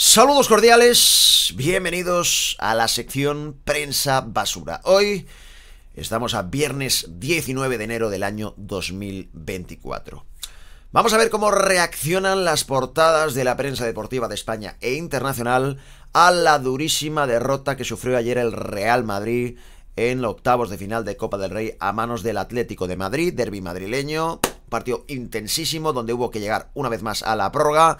Saludos cordiales, bienvenidos a la sección Prensa Basura. Hoy estamos a viernes 19 de enero del año 2024. Vamos a ver cómo reaccionan las portadas de la prensa deportiva de España e internacional a la durísima derrota que sufrió ayer el Real Madrid en los octavos de final de Copa del Rey a manos del Atlético de Madrid, derby madrileño, partido intensísimo donde hubo que llegar una vez más a la prórroga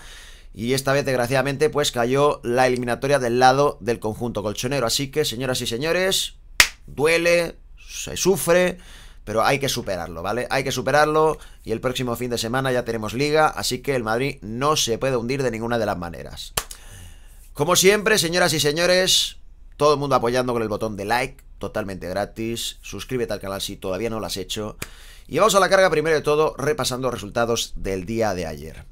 y esta vez desgraciadamente pues cayó la eliminatoria del lado del conjunto colchonero. Así que señoras y señores, duele, se sufre, pero hay que superarlo, ¿vale? Hay que superarlo y el próximo fin de semana ya tenemos liga, así que el Madrid no se puede hundir de ninguna de las maneras. Como siempre, señoras y señores, todo el mundo apoyando con el botón de like, totalmente gratis, suscríbete al canal si todavía no lo has hecho. Y vamos a la carga primero de todo repasando resultados del día de ayer.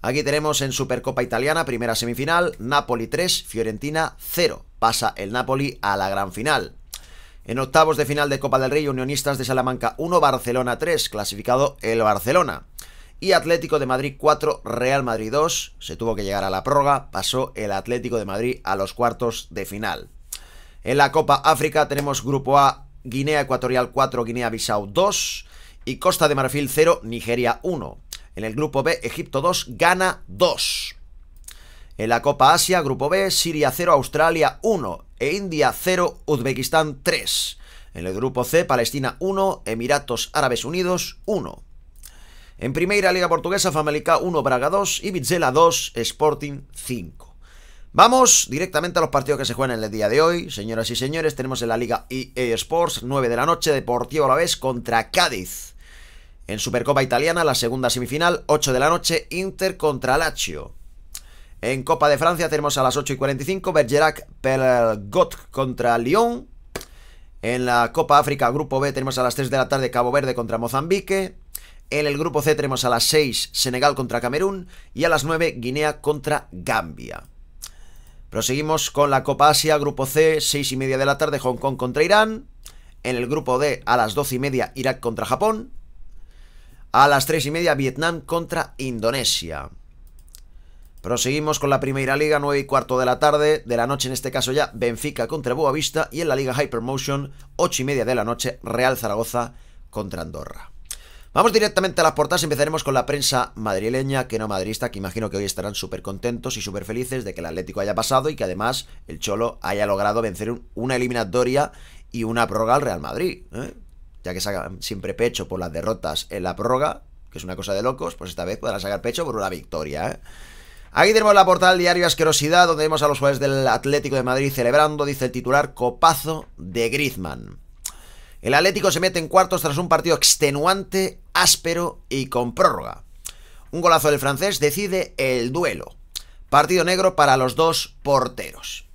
Aquí tenemos en Supercopa Italiana, primera semifinal, Napoli 3, Fiorentina 0. Pasa el Napoli a la gran final. En octavos de final de Copa del Rey, Unionistas de Salamanca 1, Barcelona 3, clasificado el Barcelona. Y Atlético de Madrid 4, Real Madrid 2, se tuvo que llegar a la prórroga, pasó el Atlético de Madrid a los cuartos de final. En la Copa África tenemos Grupo A, Guinea Ecuatorial 4, Guinea Bissau 2 y Costa de Marfil 0, Nigeria 1. En el grupo B, Egipto 2, Ghana 2. En la Copa Asia, grupo B, Siria 0, Australia 1 e India 0, Uzbekistán 3. En el grupo C, Palestina 1, Emiratos Árabes Unidos 1. En primera Liga Portuguesa, Famalicá 1, Braga 2 y Vizela 2, Sporting 5. Vamos directamente a los partidos que se juegan en el día de hoy. Señoras y señores, tenemos en la Liga EA Sports, 9 de la noche, Deportivo Alavés contra Cádiz. En Supercopa Italiana, la segunda semifinal, 8 de la noche, Inter contra Lazio. En Copa de Francia tenemos a las 8 y 45, Bergerac Pelgot contra Lyon. En la Copa África, Grupo B, tenemos a las 3 de la tarde Cabo Verde contra Mozambique. En el Grupo C tenemos a las 6 Senegal contra Camerún y a las 9 Guinea contra Gambia. Proseguimos con la Copa Asia, Grupo C, 6 y media de la tarde Hong Kong contra Irán. En el Grupo D a las 12 y media Irak contra Japón. A las 3 y media, Vietnam contra Indonesia. Proseguimos con la Primera Liga, 9 y cuarto de la tarde, de la noche en este caso ya, Benfica contra Boavista y en la Liga Hypermotion, 8 y media de la noche, Real Zaragoza contra Andorra. Vamos directamente a las portadas, empezaremos con la prensa madrileña, que no madrista, que imagino que hoy estarán súper contentos y súper felices de que el Atlético haya pasado y que además el Cholo haya logrado vencer una eliminatoria y una prórroga al Real Madrid. ¿eh? ya que sacan siempre pecho por las derrotas en la prórroga, que es una cosa de locos, pues esta vez podrán sacar pecho por una victoria, ¿eh? Aquí tenemos la portal diario Asquerosidad, donde vemos a los jugadores del Atlético de Madrid celebrando, dice el titular, copazo de Griezmann. El Atlético se mete en cuartos tras un partido extenuante, áspero y con prórroga. Un golazo del francés decide el duelo. Partido negro para los dos porteros.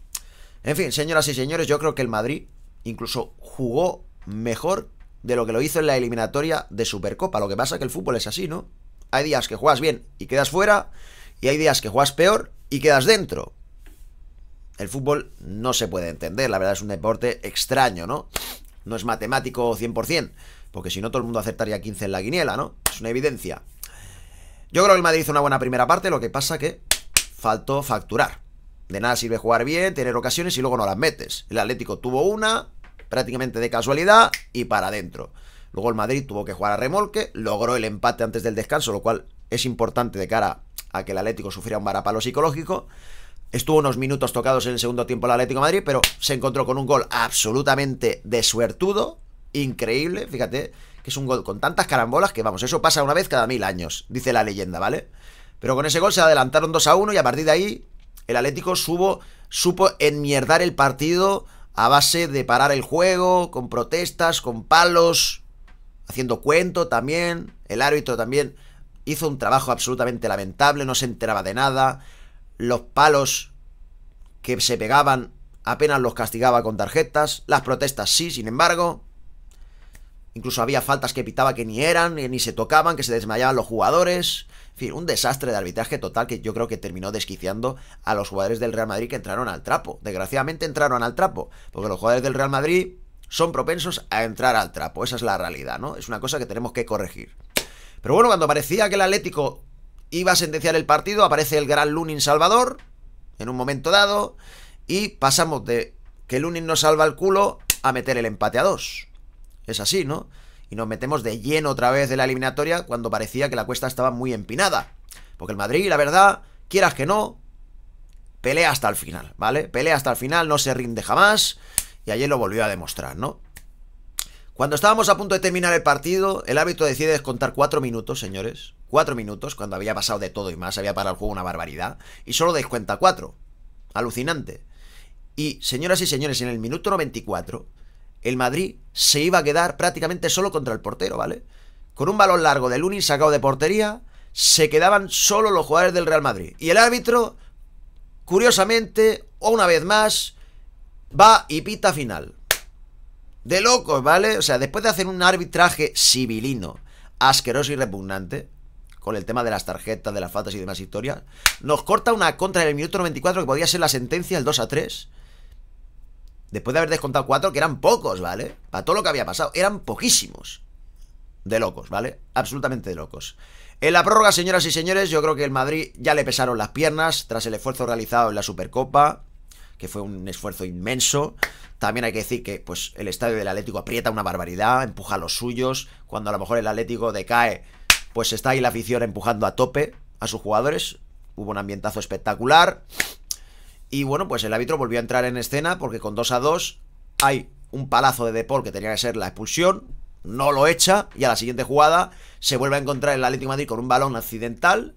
En fin, señoras y señores, yo creo que el Madrid incluso jugó mejor de lo que lo hizo en la eliminatoria de Supercopa. Lo que pasa es que el fútbol es así, ¿no? Hay días que juegas bien y quedas fuera, y hay días que juegas peor y quedas dentro. El fútbol no se puede entender, la verdad es un deporte extraño, ¿no? No es matemático 100%, porque si no todo el mundo acertaría 15 en la guiniela, ¿no? Es una evidencia. Yo creo que el Madrid hizo una buena primera parte, lo que pasa que faltó facturar. De nada sirve jugar bien, tener ocasiones y luego no las metes. El Atlético tuvo una, prácticamente de casualidad y para adentro. Luego el Madrid tuvo que jugar a remolque, logró el empate antes del descanso, lo cual es importante de cara a que el Atlético sufriera un varapalo psicológico. Estuvo unos minutos tocados en el segundo tiempo el Atlético Madrid, pero se encontró con un gol absolutamente suertudo. increíble, fíjate, que es un gol con tantas carambolas que vamos, eso pasa una vez cada mil años, dice la leyenda, ¿vale? Pero con ese gol se adelantaron 2 a 1 y a partir de ahí el Atlético subo, supo enmierdar el partido a base de parar el juego, con protestas, con palos, haciendo cuento también. El árbitro también hizo un trabajo absolutamente lamentable, no se enteraba de nada. Los palos que se pegaban apenas los castigaba con tarjetas. Las protestas sí, sin embargo. Incluso había faltas que pitaba que ni eran, eh, ni se tocaban, que se desmayaban los jugadores. En fin, un desastre de arbitraje total que yo creo que terminó desquiciando a los jugadores del Real Madrid que entraron al trapo. Desgraciadamente entraron al trapo, porque los jugadores del Real Madrid son propensos a entrar al trapo. Esa es la realidad, ¿no? Es una cosa que tenemos que corregir. Pero bueno, cuando parecía que el Atlético iba a sentenciar el partido, aparece el gran Lunin Salvador, en un momento dado, y pasamos de que Lunin nos salva el culo a meter el empate a dos. Es así, ¿no? Y nos metemos de lleno otra vez de la eliminatoria cuando parecía que la cuesta estaba muy empinada. Porque el Madrid, la verdad, quieras que no, pelea hasta el final, ¿vale? Pelea hasta el final, no se rinde jamás. Y ayer lo volvió a demostrar, ¿no? Cuando estábamos a punto de terminar el partido, el árbitro decide descontar cuatro minutos, señores. Cuatro minutos, cuando había pasado de todo y más, había parado el juego una barbaridad. Y solo descuenta cuatro. Alucinante. Y, señoras y señores, en el minuto 94, el Madrid se iba a quedar prácticamente solo contra el portero, ¿vale? Con un balón largo de Lunin sacado de portería, se quedaban solo los jugadores del Real Madrid. Y el árbitro, curiosamente, una vez más, va y pita final. De locos, ¿vale? O sea, después de hacer un arbitraje civilino, asqueroso y repugnante, con el tema de las tarjetas, de las faltas y demás historias, nos corta una contra en el minuto 94 que podía ser la sentencia, el 2 a 3. Después de haber descontado cuatro, que eran pocos, ¿vale? Para todo lo que había pasado, eran poquísimos. De locos, ¿vale? Absolutamente de locos. En la prórroga, señoras y señores, yo creo que el Madrid ya le pesaron las piernas tras el esfuerzo realizado en la Supercopa, que fue un esfuerzo inmenso. También hay que decir que pues, el estadio del Atlético aprieta una barbaridad, empuja a los suyos. Cuando a lo mejor el Atlético decae, pues está ahí la afición empujando a tope a sus jugadores. Hubo un ambientazo espectacular. Y bueno, pues el árbitro volvió a entrar en escena porque con 2 a 2 hay un palazo de deporte que tenía que ser la expulsión, no lo echa y a la siguiente jugada se vuelve a encontrar el Atlético de Madrid con un balón accidental,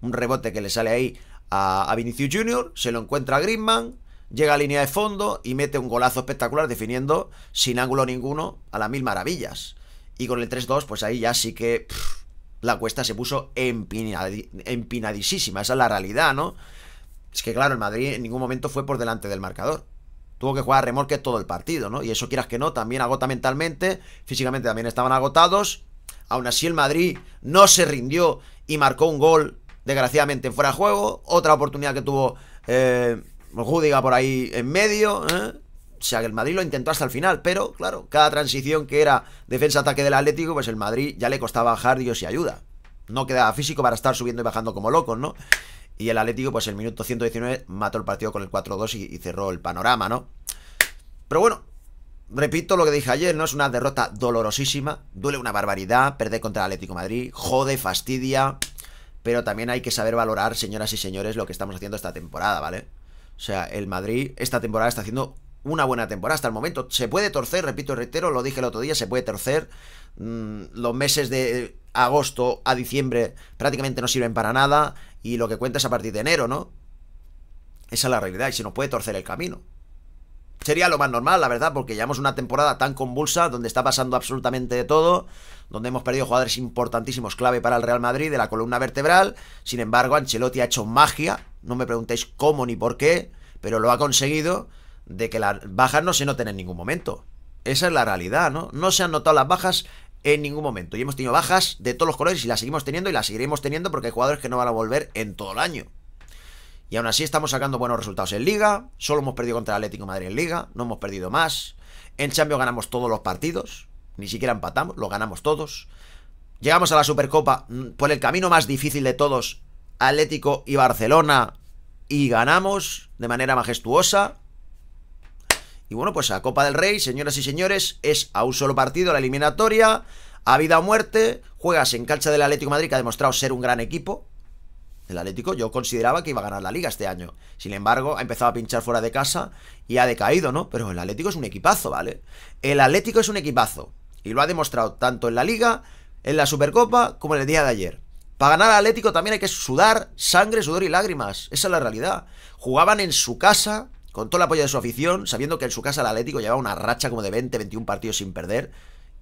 un rebote que le sale ahí a, Vinicius Junior, se lo encuentra a Griezmann, llega a línea de fondo y mete un golazo espectacular definiendo sin ángulo ninguno a las mil maravillas. Y con el 3-2, pues ahí ya sí que la cuesta se puso empinadísima, esa es la realidad, ¿no? Es que claro, el Madrid en ningún momento fue por delante del marcador. Tuvo que jugar remolque todo el partido, ¿no? Y eso quieras que no, también agota mentalmente, físicamente también estaban agotados. Aún así el Madrid no se rindió y marcó un gol, desgraciadamente, fuera de juego. Otra oportunidad que tuvo eh, Júdiga por ahí en medio. ¿eh? O sea, que el Madrid lo intentó hasta el final, pero claro, cada transición que era defensa-ataque del Atlético, pues el Madrid ya le costaba bajar Dios y ayuda. No quedaba físico para estar subiendo y bajando como locos, ¿no? Y el Atlético, pues el minuto 119 mató el partido con el 4-2 y, cerró el panorama, ¿no? Pero bueno, repito lo que dije ayer, ¿no? Es una derrota dolorosísima, duele una barbaridad perder contra el Atlético Madrid, jode, fastidia, pero también hay que saber valorar, señoras y señores, lo que estamos haciendo esta temporada, ¿vale? O sea, el Madrid esta temporada está haciendo una buena temporada hasta el momento. Se puede torcer, repito y reitero, lo dije el otro día, se puede torcer. Mm, los meses de agosto a diciembre prácticamente no sirven para nada y lo que cuenta es a partir de enero, ¿no? Esa es la realidad y se nos puede torcer el camino. Sería lo más normal, la verdad, porque llevamos una temporada tan convulsa donde está pasando absolutamente de todo, donde hemos perdido jugadores importantísimos clave para el Real Madrid de la columna vertebral. Sin embargo, Ancelotti ha hecho magia, no me preguntéis cómo ni por qué, pero lo ha conseguido de que las bajas no se noten en ningún momento. Esa es la realidad, ¿no? No se han notado las bajas en ningún momento. Y hemos tenido bajas de todos los colores y las seguimos teniendo y las seguiremos teniendo porque hay jugadores que no van a volver en todo el año. Y aún así estamos sacando buenos resultados en Liga. Solo hemos perdido contra Atlético de Madrid en Liga. No hemos perdido más. En Champions ganamos todos los partidos. Ni siquiera empatamos. Los ganamos todos. Llegamos a la Supercopa mm, por el camino más difícil de todos. Atlético y Barcelona. Y ganamos de manera majestuosa. Y bueno, pues a Copa del Rey, señoras y señores, es a un solo partido la eliminatoria, a vida o muerte, juegas en cancha del Atlético Madrid, que ha demostrado ser un gran equipo. El Atlético yo consideraba que iba a ganar la liga este año. Sin embargo, ha empezado a pinchar fuera de casa y ha decaído, ¿no? Pero el Atlético es un equipazo, ¿vale? El Atlético es un equipazo. Y lo ha demostrado tanto en la liga, en la Supercopa, como en el día de ayer. Para ganar al Atlético también hay que sudar sangre, sudor y lágrimas. Esa es la realidad. Jugaban en su casa, con todo el apoyo de su afición, sabiendo que en su casa el Atlético llevaba una racha como de 20, 21 partidos sin perder.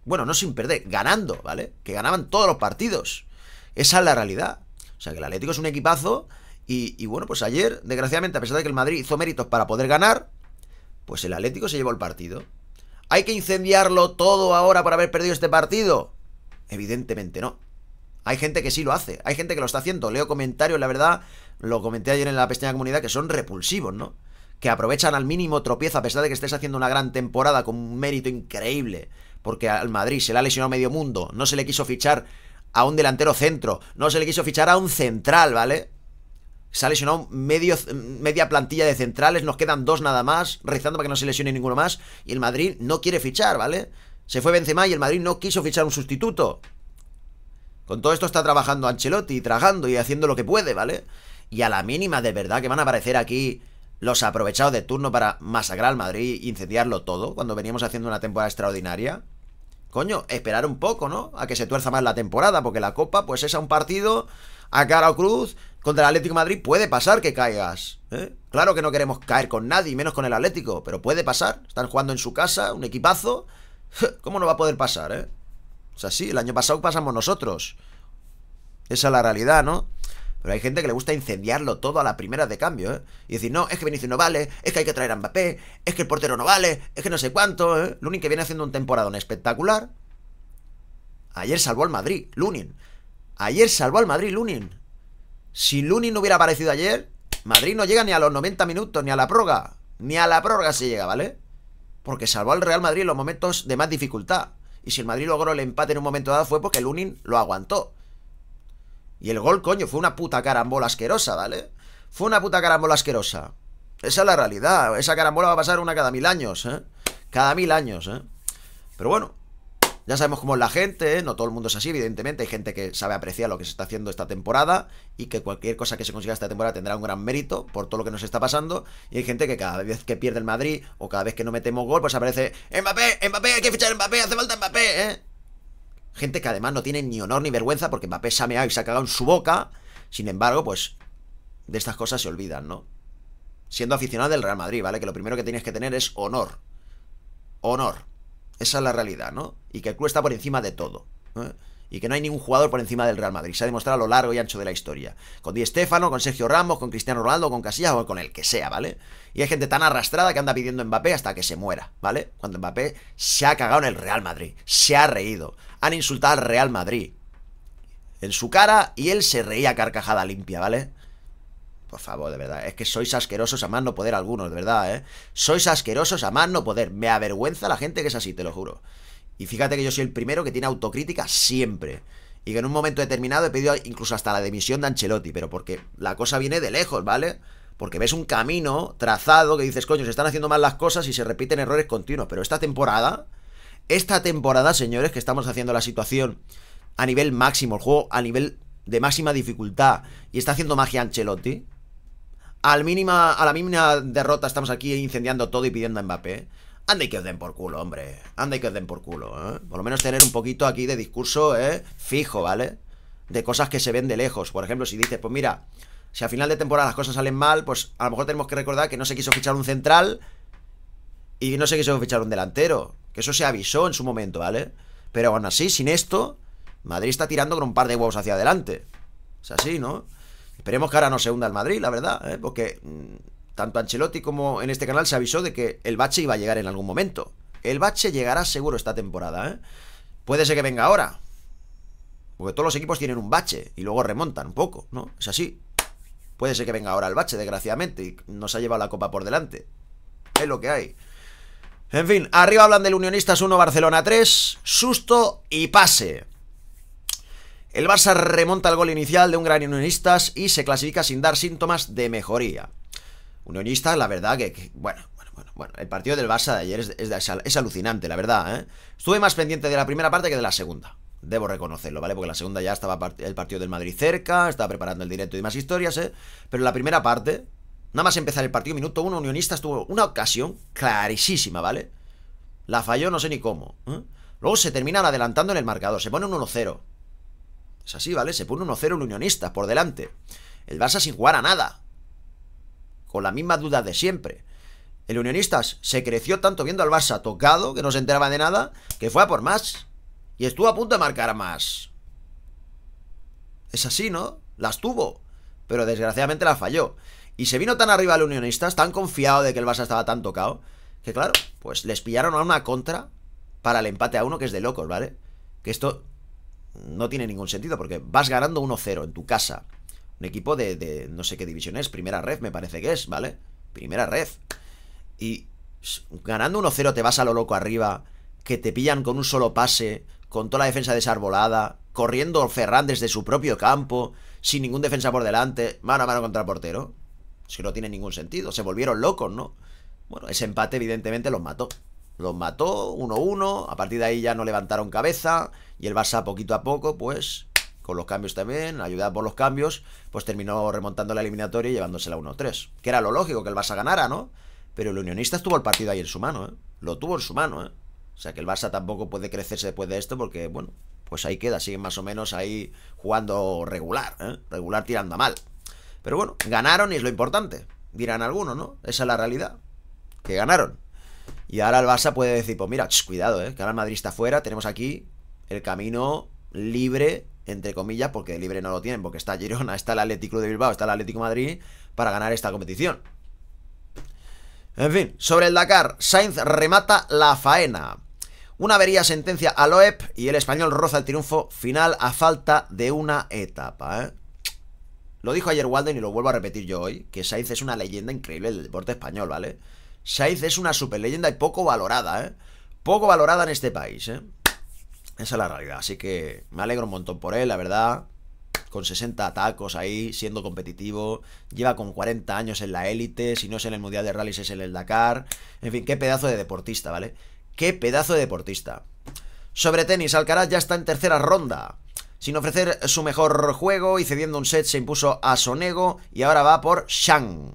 Bueno, no sin perder, ganando, ¿vale? Que ganaban todos los partidos. Esa es la realidad. O sea, que el Atlético es un equipazo y, bueno, pues ayer, desgraciadamente, a pesar de que el Madrid hizo méritos para poder ganar, pues el Atlético se llevó el partido. ¿Hay que incendiarlo todo ahora por haber perdido este partido? Evidentemente no. Hay gente que sí lo hace, hay gente que lo está haciendo. Leo comentarios, la verdad, lo comenté ayer en la pestaña comunidad, que son repulsivos, ¿no? que aprovechan al mínimo tropiezo, a pesar de que estés haciendo una gran temporada con un mérito increíble, porque al Madrid se le ha lesionado medio mundo, no se le quiso fichar a un delantero centro, no se le quiso fichar a un central, ¿vale? Se ha lesionado medio, media plantilla de centrales, nos quedan dos nada más, rezando para que no se lesione ninguno más, y el Madrid no quiere fichar, ¿vale? Se fue Benzema y el Madrid no quiso fichar un sustituto. Con todo esto está trabajando Ancelotti, tragando y haciendo lo que puede, ¿vale? Y a la mínima, de verdad, que van a aparecer aquí los aprovechados de turno para masacrar al Madrid, e incendiarlo todo, cuando veníamos haciendo una temporada extraordinaria. Coño, esperar un poco, ¿no? A que se tuerza más la temporada, porque la Copa, pues es a un partido, a cara cruz, contra el Atlético Madrid, puede pasar que caigas. ¿eh? Claro que no queremos caer con nadie, menos con el Atlético, pero puede pasar. Están jugando en su casa, un equipazo. ¿Cómo no va a poder pasar, eh? O sea, sí, el año pasado pasamos nosotros. Esa es la realidad, ¿no? Pero hay gente que le gusta incendiarlo todo a la primera de cambio, ¿eh? Y decir, no, es que Vinicius no vale, es que hay que traer a Mbappé, es que el portero no vale, es que no sé cuánto, ¿eh? Lunin que viene haciendo un temporada espectacular. Ayer salvó al Madrid, Lunin. Ayer salvó al Madrid, Lunin. Si Lunin no hubiera aparecido ayer, Madrid no llega ni a los 90 minutos, ni a la prórroga. Ni a la prórroga se llega, ¿vale? Porque salvó al Real Madrid en los momentos de más dificultad. Y si el Madrid logró el empate en un momento dado fue porque Lunin lo aguantó. Y el gol, coño, fue una puta carambola asquerosa, ¿vale? Fue una puta carambola asquerosa. Esa es la realidad. Esa carambola va a pasar una cada mil años, ¿eh? Cada mil años, ¿eh? Pero bueno, ya sabemos cómo es la gente, ¿eh? no todo el mundo es así, evidentemente. Hay gente que sabe apreciar lo que se está haciendo esta temporada y que cualquier cosa que se consiga esta temporada tendrá un gran mérito por todo lo que nos está pasando. Y hay gente que cada vez que pierde el Madrid o cada vez que no metemos gol, pues aparece Mbappé, Mbappé, hay que fichar Mbappé, hace falta Mbappé, ¿eh? Gente que además no tiene ni honor ni vergüenza porque Mbappé se ha y se ha cagado en su boca. Sin embargo, pues de estas cosas se olvidan, ¿no? Siendo aficionado del Real Madrid, ¿vale? Que lo primero que tienes que tener es honor. Honor. Esa es la realidad, ¿no? Y que el club está por encima de todo. ¿eh? y que no hay ningún jugador por encima del Real Madrid. Se ha demostrado a lo largo y ancho de la historia. Con Di Stéfano, con Sergio Ramos, con Cristiano Ronaldo, con Casillas o con el que sea, ¿vale? Y hay gente tan arrastrada que anda pidiendo Mbappé hasta que se muera, ¿vale? Cuando Mbappé se ha cagado en el Real Madrid, se ha reído, han insultado al Real Madrid en su cara y él se reía carcajada limpia, ¿vale? Por favor, de verdad, es que sois asquerosos a más no poder algunos, de verdad, ¿eh? Sois asquerosos a más no poder. Me avergüenza la gente que es así, te lo juro. Y fíjate que yo soy el primero que tiene autocrítica siempre. Y que en un momento determinado he pedido incluso hasta la demisión de Ancelotti, pero porque la cosa viene de lejos, ¿vale? Porque ves un camino trazado que dices, coño, se están haciendo mal las cosas y se repiten errores continuos. Pero esta temporada, esta temporada, señores, que estamos haciendo la situación a nivel máximo, el juego a nivel de máxima dificultad y está haciendo magia Ancelotti. Al mínima, a la mínima derrota estamos aquí incendiando todo y pidiendo a Mbappé. Anda y que os den por culo, hombre. Anda y que os den por culo, ¿eh? Por lo menos tener un poquito aquí de discurso, ¿eh? Fijo, ¿vale? De cosas que se ven de lejos. Por ejemplo, si dices, pues mira, si a final de temporada las cosas salen mal, pues a lo mejor tenemos que recordar que no se quiso fichar un central y no se quiso fichar un delantero. Que eso se avisó en su momento, ¿vale? Pero aún así, sin esto, Madrid está tirando con un par de huevos hacia adelante. Es así, ¿no? Esperemos que ahora no se hunda el Madrid, la verdad, ¿eh? Porque mm, tanto Ancelotti como en este canal se avisó de que el bache iba a llegar en algún momento. El bache llegará seguro esta temporada, ¿eh? Puede ser que venga ahora. Porque todos los equipos tienen un bache y luego remontan un poco, ¿no? Es así. Puede ser que venga ahora el bache, desgraciadamente, y nos ha llevado la copa por delante. Es lo que hay. En fin, arriba hablan del Unionistas 1, Barcelona 3, susto y pase. El Barça remonta al gol inicial de un gran Unionistas y se clasifica sin dar síntomas de mejoría. Unionistas, la verdad que, bueno, bueno, bueno, el partido del Barça de ayer es, alucinante, la verdad, ¿eh? Estuve más pendiente de la primera parte que de la segunda. Debo reconocerlo, ¿vale? Porque la segunda ya estaba el partido del Madrid cerca, estaba preparando el directo y más historias, ¿eh? Pero la primera parte, nada más empezar el partido, minuto uno, Unionistas tuvo una ocasión clarísima, ¿vale? La falló no sé ni cómo. ¿eh? Luego se terminan adelantando en el marcador, se pone un 1-0. Es así, ¿vale? Se pone 1-0 el Unionista por delante. El Barça sin jugar a nada con la misma duda de siempre. El Unionistas se creció tanto viendo al Barça tocado, que no se enteraba de nada, que fue a por más. Y estuvo a punto de marcar más. Es así, ¿no? Las tuvo. Pero desgraciadamente las falló. Y se vino tan arriba el Unionistas, tan confiado de que el Barça estaba tan tocado, que claro, pues les pillaron a una contra para el empate a uno, que es de locos, ¿vale? Que esto no tiene ningún sentido, porque vas ganando 1-0 en tu casa. Un equipo de, no sé qué división es, primera red me parece que es, ¿vale? Primera red. Y ganando 1-0 te vas a lo loco arriba, que te pillan con un solo pase, con toda la defensa desarbolada, corriendo Ferran desde su propio campo, sin ningún defensa por delante, mano a mano contra el portero. que no tiene ningún sentido, se volvieron locos, ¿no? Bueno, ese empate evidentemente los mató. Los mató 1-1, a partir de ahí ya no levantaron cabeza y el Barça poquito a poco pues con los cambios también, ayudada por los cambios, pues terminó remontando la eliminatoria y llevándosela 1-3. Que era lo lógico, que el Barça ganara, ¿no? Pero el Unionista estuvo el partido ahí en su mano, ¿eh? Lo tuvo en su mano, ¿eh? O sea que el Barça tampoco puede crecerse después de esto porque, bueno, pues ahí queda, sigue más o menos ahí jugando regular, ¿eh? Regular tirando a mal. Pero bueno, ganaron y es lo importante. Dirán algunos, ¿no? Esa es la realidad. Que ganaron. Y ahora el Barça puede decir, pues mira, cuidado, ¿eh? Que ahora el Madrid está fuera, tenemos aquí el camino libre entre comillas, porque libre no lo tienen, porque está Girona, está el Atlético de Bilbao, está el Atlético Madrid, para ganar esta competición. En fin, sobre el Dakar, Sainz remata la faena. Una avería sentencia a Loeb y el español roza el triunfo final a falta de una etapa. ¿eh? Lo dijo ayer Walden y lo vuelvo a repetir yo hoy, que Sainz es una leyenda increíble del deporte español, ¿vale? Sainz es una super leyenda y poco valorada, ¿eh? Poco valorada en este país, ¿eh? Esa es la realidad. Así que me alegro un montón por él, la verdad. Con 60 atacos ahí, siendo competitivo. Lleva con 40 años en la élite. Si no es en el Mundial de Rallys, es en el Dakar. En fin, qué pedazo de deportista, ¿vale? Qué pedazo de deportista. Sobre tenis, Alcaraz ya está en tercera ronda. Sin ofrecer su mejor juego y cediendo un set se impuso a Sonego y ahora va por Shang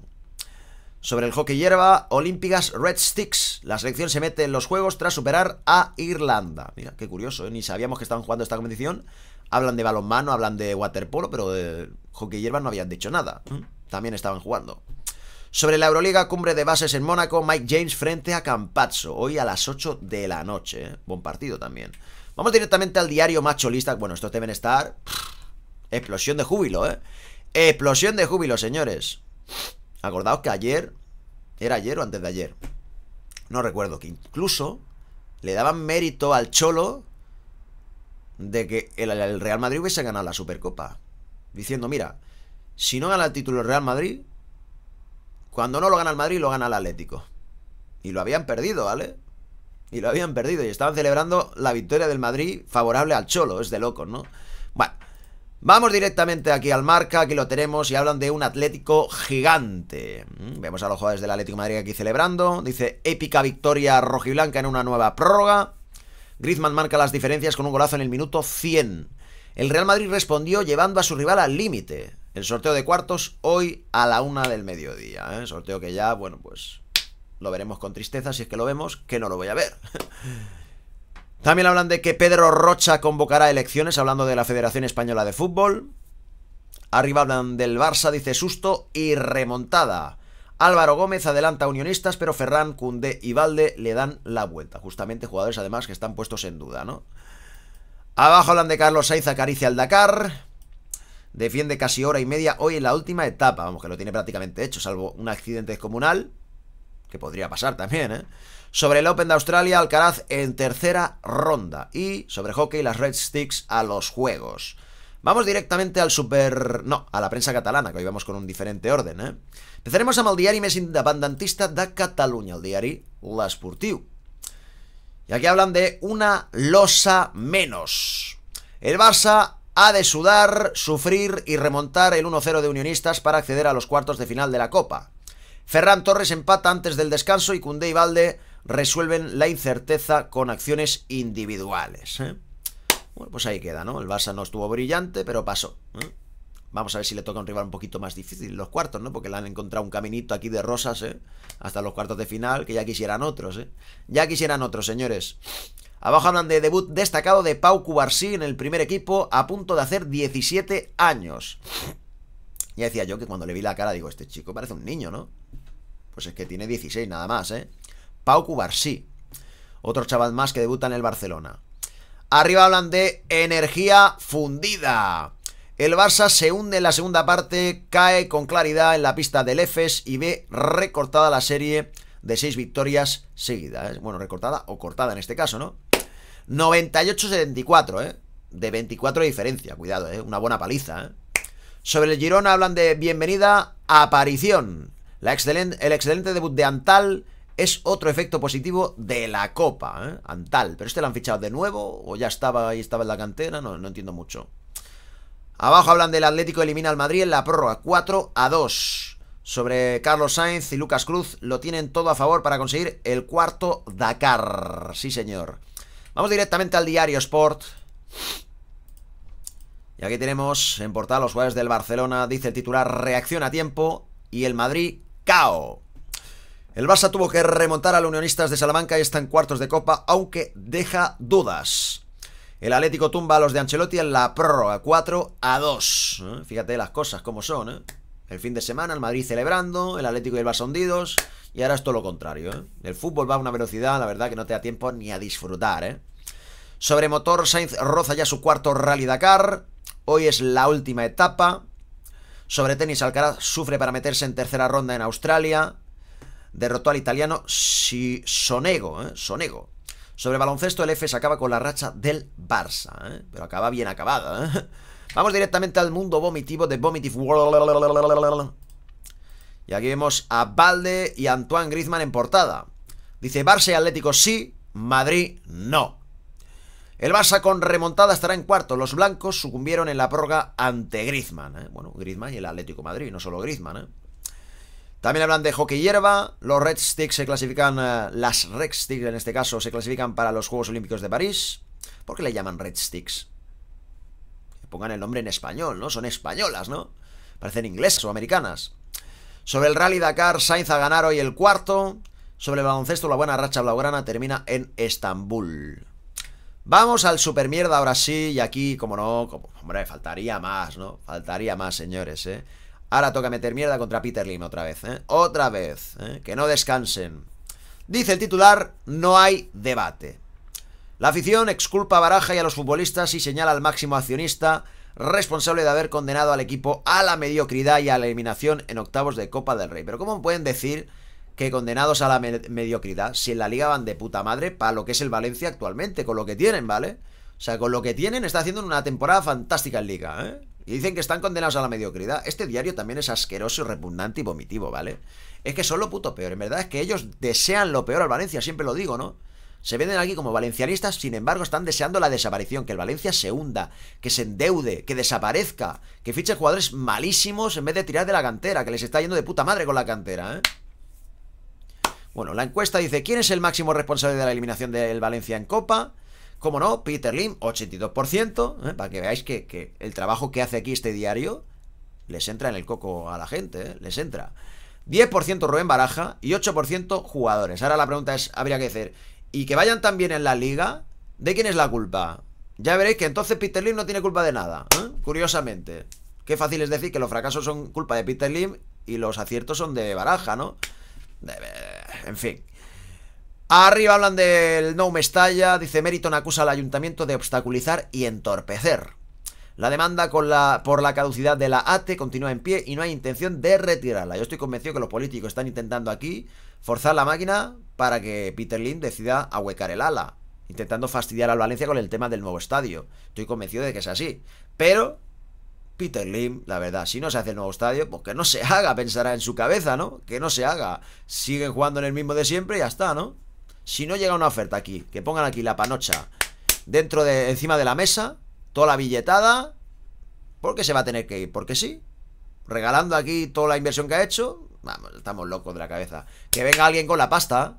sobre el hockey hierba, Olímpicas Red Sticks. La selección se mete en los juegos tras superar a Irlanda. Mira, qué curioso, ¿eh? ni sabíamos que estaban jugando esta competición. Hablan de balonmano, hablan de waterpolo, pero de hockey hierba no habían dicho nada. Mm, también estaban jugando. Sobre la Euroliga, cumbre de bases en Mónaco, Mike James frente a Campazzo, hoy a las 8 de la noche. ¿eh? Buen partido también. Vamos directamente al diario Macho Lista. Bueno, estos deben estar... explosión de júbilo, ¿eh? Explosión de júbilo, señores. Acordaos que ayer, era ayer o antes de ayer, no recuerdo, que incluso le daban mérito al Cholo de que el, Real Madrid hubiese ganado la Supercopa. Diciendo, mira, si no gana el título el Real Madrid, cuando no lo gana el Madrid, lo gana el Atlético. Y lo habían perdido, ¿vale? Y lo habían perdido. Y estaban celebrando la victoria del Madrid favorable al Cholo. Es de locos, ¿no? Bueno, Vamos directamente aquí al marca, aquí lo tenemos, y hablan de un Atlético gigante. Mm, vemos a los jugadores del Atlético de Madrid aquí celebrando. Dice épica victoria rojiblanca en una nueva prórroga. Griezmann marca las diferencias con un golazo en el minuto 100. El Real Madrid respondió llevando a su rival al límite. El sorteo de cuartos hoy a la una del mediodía. ¿eh? Sorteo que ya, bueno, pues lo veremos con tristeza si es que lo vemos, que no lo voy a ver. También hablan de que Pedro Rocha convocará elecciones, hablando de la Federación Española de Fútbol. Arriba hablan del Barça, dice susto y remontada. Álvaro Gómez adelanta a unionistas, pero Ferran, Cundé y Valde le dan la vuelta. Justamente jugadores además que están puestos en duda, ¿no? Abajo hablan de Carlos Saiz acaricia al Dakar. Defiende casi hora y media hoy en la última etapa. Vamos, que lo tiene prácticamente hecho, salvo un accidente descomunal. Que podría pasar también, ¿eh? Sobre el Open de Australia, Alcaraz en tercera ronda. Y sobre hockey, las Red Sticks a los Juegos. Vamos directamente al super... No, a la prensa catalana, que hoy vamos con un diferente orden, ¿eh? Empezaremos a el diari més independentista de Catalunya, el diari L'Esportiu. Y aquí hablan de una losa menos. El Barça ha de sudar, sufrir y remontar el 1-0 de Unionistas para acceder a los cuartos de final de la Copa. Ferran Torres empata antes del descanso y Cundé y Valde resuelven la incerteza con acciones individuales. ¿eh? Bueno, pues ahí queda, ¿no? El Barça no estuvo brillante, pero pasó. ¿eh? Vamos a ver si le toca un rival un poquito más difícil los cuartos, ¿no? Porque le han encontrado un caminito aquí de rosas, ¿eh? Hasta los cuartos de final, que ya quisieran otros, ¿eh? Ya quisieran otros, señores. Abajo hablan de debut destacado de Pau Cubarsí en el primer equipo, a punto de hacer 17 años. Ya decía yo que cuando le vi la cara, digo, este chico parece un niño, ¿no? Pues es que tiene 16 nada más, ¿eh? Pau sí otro chaval más que debuta en el Barcelona. Arriba hablan de energía fundida. El Barça se hunde en la segunda parte, cae con claridad en la pista del EFES y ve recortada la serie de seis victorias seguidas. Bueno, recortada o cortada en este caso, ¿no? 98-74, ¿eh? De 24 de diferencia, cuidado, ¿eh? Una buena paliza, ¿eh? Sobre el Girona hablan de bienvenida aparición. el excelente debut de Antal es otro efecto positivo de la Copa, ¿eh? Antal. Pero este lo han fichado de nuevo, o ya estaba ahí, estaba en la cantera, no, entiendo mucho. Abajo hablan del Atlético elimina al Madrid en la prórroga, 4 a 2. Sobre Carlos Sainz y Lucas Cruz lo tienen todo a favor para conseguir el cuarto Dakar. Sí, señor. Vamos directamente al diario Sport. Y aquí tenemos en portal los jugadores del Barcelona. Dice el titular, reacción a tiempo y el Madrid, cao. El Barça tuvo que remontar al Unionistas de Salamanca y está en cuartos de Copa, aunque deja dudas. El Atlético tumba a los de Ancelotti en la prórroga 4 a 2. ¿eh? Fíjate las cosas como son. ¿eh? El fin de semana, el Madrid celebrando, el Atlético y el Barça hundidos. Y ahora es todo lo contrario. ¿eh? El fútbol va a una velocidad, la verdad, que no te da tiempo ni a disfrutar. Sobre motor, Sainz roza ya su cuarto Rally Dakar. Hoy es la última etapa. Sobre tenis, Alcaraz sufre para meterse en tercera ronda en Australia derrotó al italiano Sonego, ¿eh? Sonego. Sobre baloncesto, el F se acaba con la racha del Barça, ¿eh? pero acaba bien acabada. ¿eh? Vamos directamente al mundo vomitivo de Vomitive World. Y aquí vemos a balde y Antoine Griezmann en portada. Dice Barça y Atlético sí, Madrid no. El Barça con remontada estará en cuarto. Los blancos sucumbieron en la prórroga ante Griezmann. ¿eh? Bueno, Griezmann y el Atlético Madrid, no solo Griezmann. ¿eh? También hablan de hockey hierba. Los Red Sticks se clasifican, eh, las Red Sticks en este caso, se clasifican para los Juegos Olímpicos de París. ¿Por qué le llaman Red Sticks? Que pongan el nombre en español, ¿no? Son españolas, ¿no? Parecen inglesas o americanas. Sobre el Rally Dakar, Sainz a ganar hoy el cuarto. Sobre el baloncesto, la buena racha blaugrana termina en Estambul. Vamos al supermierda ahora sí, y aquí, como no, hombre, faltaría más, ¿no? Faltaría más, señores, ¿eh? Ahora toca meter mierda contra Peter Lim otra vez, ¿eh? Otra vez, ¿eh? Que no descansen. Dice el titular, no hay debate. La afición exculpa a Baraja y a los futbolistas y señala al máximo accionista responsable de haber condenado al equipo a la mediocridad y a la eliminación en octavos de Copa del Rey. Pero ¿cómo pueden decir que condenados a la mediocridad si en la liga van de puta madre para lo que es el Valencia actualmente, con lo que tienen, ¿vale? O sea, con lo que tienen está haciendo una temporada fantástica en liga, ¿eh? Y dicen que están condenados a la mediocridad. Este diario también es asqueroso, repugnante y vomitivo, ¿vale? Es que son lo puto peor. En verdad es que ellos desean lo peor al Valencia, siempre lo digo, ¿no? Se venden aquí como valencianistas, sin embargo, están deseando la desaparición, que el Valencia se hunda, que se endeude, que desaparezca, que fiche jugadores malísimos en vez de tirar de la cantera, que les está yendo de puta madre con la cantera, ¿eh? Bueno, la encuesta dice, ¿quién es el máximo responsable de la eliminación del Valencia en Copa? Cómo no, Peter Lim, 82%, ¿eh? para que veáis que, el trabajo que hace aquí este diario les entra en el coco a la gente, ¿eh? les entra. 10% Rubén Baraja y 8% jugadores. Ahora la pregunta es, habría que decir, ¿y que vayan tan bien en la liga? ¿De quién es la culpa? Ya veréis que entonces Peter Lim no tiene culpa de nada, ¿eh? curiosamente. Qué fácil es decir que los fracasos son culpa de Peter Lim y los aciertos son de Baraja, ¿no? En fin. Arriba hablan del No Mestalla, dice Meriton acusa al ayuntamiento de obstaculizar y entorpecer. La demanda por la caducidad de la ATE continúa en pie y no hay intención de retirarla. Yo estoy convencido que los políticos están intentando aquí forzar la máquina para que Peter Lynn decida ahuecar el ala, intentando fastidiar al Valencia con el tema del nuevo estadio. Estoy convencido de que es así. Pero Peter Lim, la verdad, si no se hace el nuevo estadio, pues que no se haga, pensará en su cabeza, ¿no? Que no se haga. Siguen jugando en el mismo de siempre y ya está, ¿no? Si no llega una oferta aquí, que pongan aquí la panocha dentro de, encima de la mesa, toda la billetada, porque se va a tener que ir, porque sí. Regalando aquí toda la inversión que ha hecho, estamos locos de la cabeza. Que venga alguien con la pasta.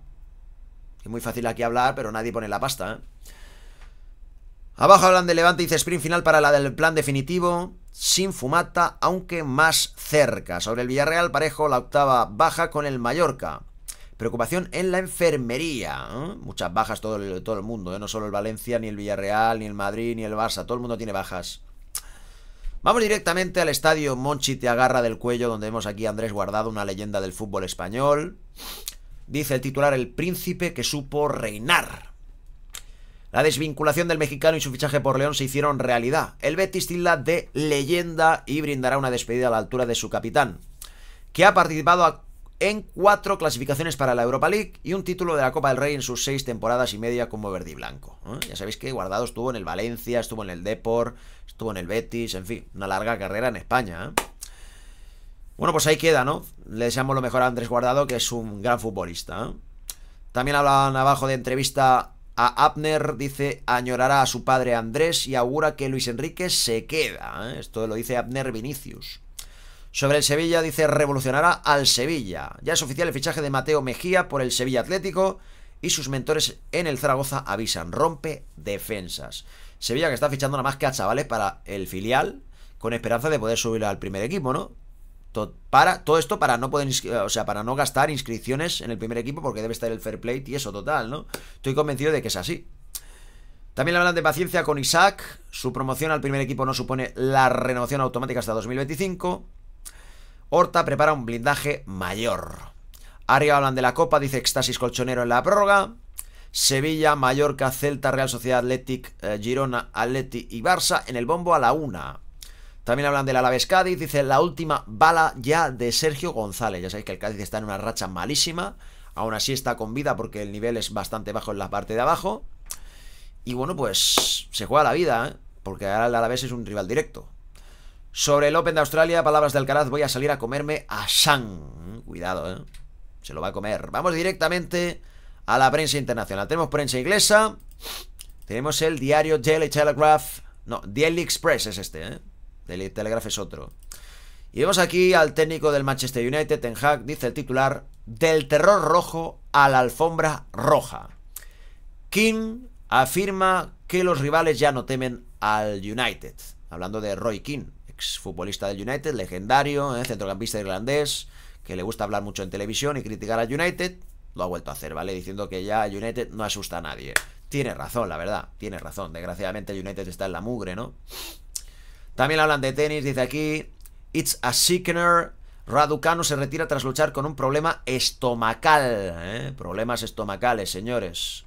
Es muy fácil aquí hablar, pero nadie pone la pasta. ¿eh? Abajo hablan de Levante, dice sprint final para la del plan definitivo, sin fumata, aunque más cerca. Sobre el Villarreal, parejo la octava baja con el Mallorca. Preocupación en la enfermería. ¿eh? Muchas bajas todo el, todo el mundo, ¿eh? no solo el Valencia, ni el Villarreal, ni el Madrid, ni el Barça. Todo el mundo tiene bajas. Vamos directamente al estadio Monchi te agarra del cuello, donde vemos aquí a Andrés Guardado, una leyenda del fútbol español. Dice el titular, el príncipe que supo reinar. La desvinculación del mexicano y su fichaje por León se hicieron realidad. El Betis tilda de leyenda y brindará una despedida a la altura de su capitán, que ha participado a en cuatro clasificaciones para la Europa League y un título de la Copa del Rey en sus seis temporadas y media como verde blanco. Ya sabéis que Guardado estuvo en el Valencia, estuvo en el Depor, estuvo en el Betis, en fin, una larga carrera en España. ¿eh? Bueno, pues ahí queda, ¿no? Le deseamos lo mejor a Andrés Guardado, que es un gran futbolista. ¿eh? También hablan abajo de entrevista a Abner, dice, añorará a su padre Andrés y augura que Luis Enrique se queda. ¿eh? Esto lo dice Abner Vinicius. Sobre el Sevilla dice revolucionará al Sevilla. Ya es oficial el fichaje de Mateo Mejía por el Sevilla Atlético y sus mentores en el Zaragoza avisan, rompe defensas. Sevilla que está fichando nada más que a chavales para el filial con esperanza de poder subir al primer equipo, ¿no? Todo, para, todo esto para no poder, o sea, para no gastar inscripciones en el primer equipo porque debe estar el fair play y eso total, ¿no? Estoy convencido de que es así. También hablan de paciencia con Isaac. Su promoción al primer equipo no supone la renovación automática hasta 2025. Horta prepara un blindaje mayor. Arriba hablan de la Copa, dice Extasis Colchonero en la prórroga. Sevilla, Mallorca, Celta, Real Sociedad Athletic, eh, Girona, Atleti y Barça en el bombo a la una. También hablan del Alavés Cádiz, dice la última bala ya de Sergio González. Ya sabéis que el Cádiz está en una racha malísima, aún así está con vida porque el nivel es bastante bajo en la parte de abajo. Y bueno, pues se juega la vida, ¿eh? porque ahora el Alavés es un rival directo. Sobre el Open de Australia, palabras de Alcaraz, voy a salir a comerme a Shang. Cuidado, ¿eh? Se lo va a comer. Vamos directamente a la prensa internacional. Tenemos prensa inglesa. Tenemos el diario Daily Telegraph. No, Daily Express es este, ¿eh? Daily Telegraph es otro. Y vemos aquí al técnico del Manchester United, Ten Hag, dice el titular, del terror rojo a la alfombra roja. King afirma que los rivales ya no temen al United. Hablando de Roy King, futbolista del United, legendario, eh, centrocampista irlandés, que le gusta hablar mucho en televisión y criticar a United, lo ha vuelto a hacer, ¿vale? Diciendo que ya United no asusta a nadie. Tiene razón, la verdad, tiene razón. Desgraciadamente United está en la mugre, ¿no? También hablan de tenis, dice aquí, It's a sickener. Raducano se retira tras luchar con un problema estomacal. ¿eh? Problemas estomacales, señores.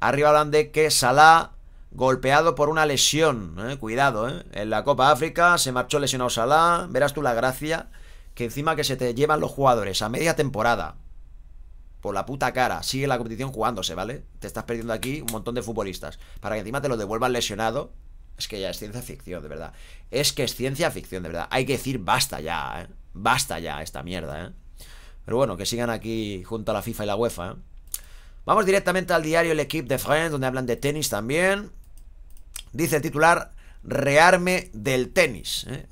Arriba hablan de que Salah golpeado por una lesión. Eh, cuidado, eh. En la Copa África se marchó lesionado Salah. Verás tú la gracia que encima que se te llevan los jugadores a media temporada. Por la puta cara. Sigue la competición jugándose, ¿vale? Te estás perdiendo aquí un montón de futbolistas. Para que encima te lo devuelvan lesionado. Es que ya es ciencia ficción, de verdad. Es que es ciencia ficción, de verdad. Hay que decir basta ya, eh, Basta ya esta mierda, Pero bueno, que sigan aquí junto a la FIFA y la UEFA, Vamos directamente al diario El Equipe de France, donde hablan de tenis también. Dice el titular, rearme del tenis. ¿eh?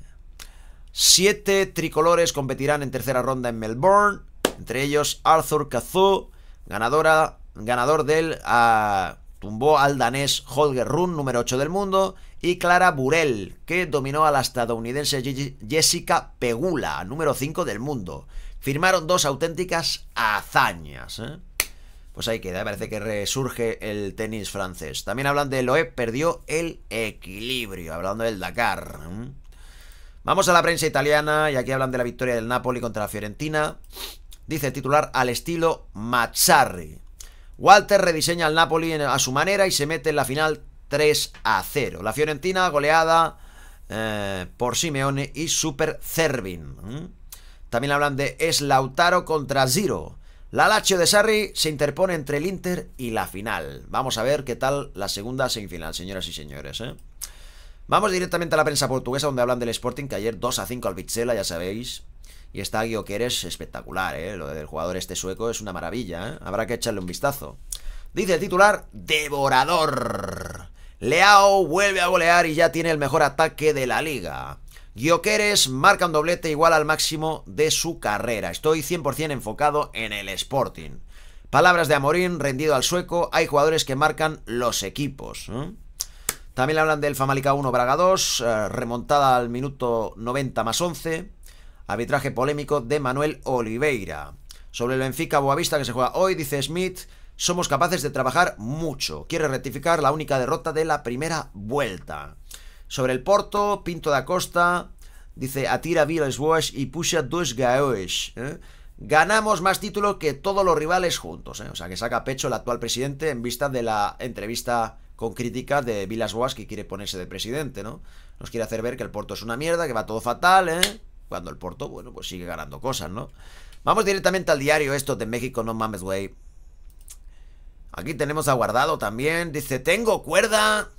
Siete tricolores competirán en tercera ronda en Melbourne, entre ellos Arthur Cazú, ganadora, ganador del... Ah, tumbó al danés Holger Run, número 8 del mundo, y Clara Burel, que dominó a la estadounidense Jessica Pegula, número 5 del mundo. Firmaron dos auténticas hazañas. ¿eh? Pues ahí queda, parece que resurge el tenis francés. También hablan de Loeb, perdió el equilibrio, hablando del Dakar. Vamos a la prensa italiana y aquí hablan de la victoria del Napoli contra la Fiorentina. Dice el titular al estilo Macharri Walter rediseña al Napoli a su manera y se mete en la final 3 a 0. La Fiorentina goleada eh, por Simeone y Super Cervin. También hablan de Lautaro contra Ziro. La Lazio de Sarri se interpone entre el Inter y la final. Vamos a ver qué tal la segunda semifinal, señoras y señores. ¿eh? Vamos directamente a la prensa portuguesa donde hablan del Sporting, que ayer 2 a 5 al Vizela, ya sabéis. Y está Guio eres espectacular, ¿eh? Lo del jugador este sueco es una maravilla, ¿eh? Habrá que echarle un vistazo. Dice el titular, devorador. Leao vuelve a golear y ya tiene el mejor ataque de la liga. Gioqueres marca un doblete igual al máximo de su carrera. Estoy 100% enfocado en el Sporting. Palabras de Amorín, rendido al sueco. Hay jugadores que marcan los equipos. ¿eh? También hablan del Famalica 1, Braga 2. Eh, remontada al minuto 90 más 11. Arbitraje polémico de Manuel Oliveira. Sobre el Benfica Boavista que se juega hoy, dice Smith. Somos capaces de trabajar mucho. Quiere rectificar la única derrota de la primera vuelta. Sobre el Porto, Pinto da Costa dice atira Villas Boas y Pusha dos gaoes. ¿eh? Ganamos más títulos que todos los rivales juntos. ¿eh? O sea, que saca pecho el actual presidente en vista de la entrevista con crítica de Vilas Boas que quiere ponerse de presidente, ¿no? Nos quiere hacer ver que el Porto es una mierda, que va todo fatal, ¿eh? Cuando el Porto, bueno, pues sigue ganando cosas, ¿no? Vamos directamente al diario esto de México, no mames, Way... Aquí tenemos aguardado también. Dice, tengo cuerda.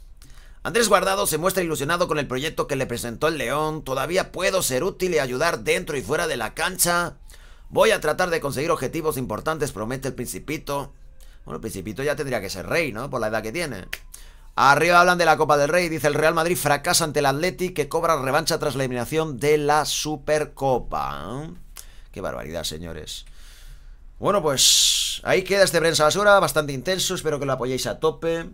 Andrés Guardado se muestra ilusionado con el proyecto que le presentó el León. Todavía puedo ser útil y ayudar dentro y fuera de la cancha. Voy a tratar de conseguir objetivos importantes, promete el Principito. Bueno, el Principito ya tendría que ser rey, ¿no? Por la edad que tiene. Arriba hablan de la Copa del Rey. Dice el Real Madrid fracasa ante el Atleti que cobra revancha tras la eliminación de la Supercopa. Qué barbaridad, señores. Bueno, pues ahí queda este prensa basura, bastante intenso. Espero que lo apoyéis a tope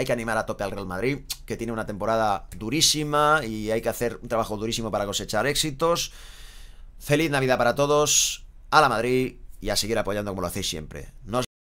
hay que animar a tope al Real Madrid, que tiene una temporada durísima y hay que hacer un trabajo durísimo para cosechar éxitos. Feliz Navidad para todos, a la Madrid y a seguir apoyando como lo hacéis siempre.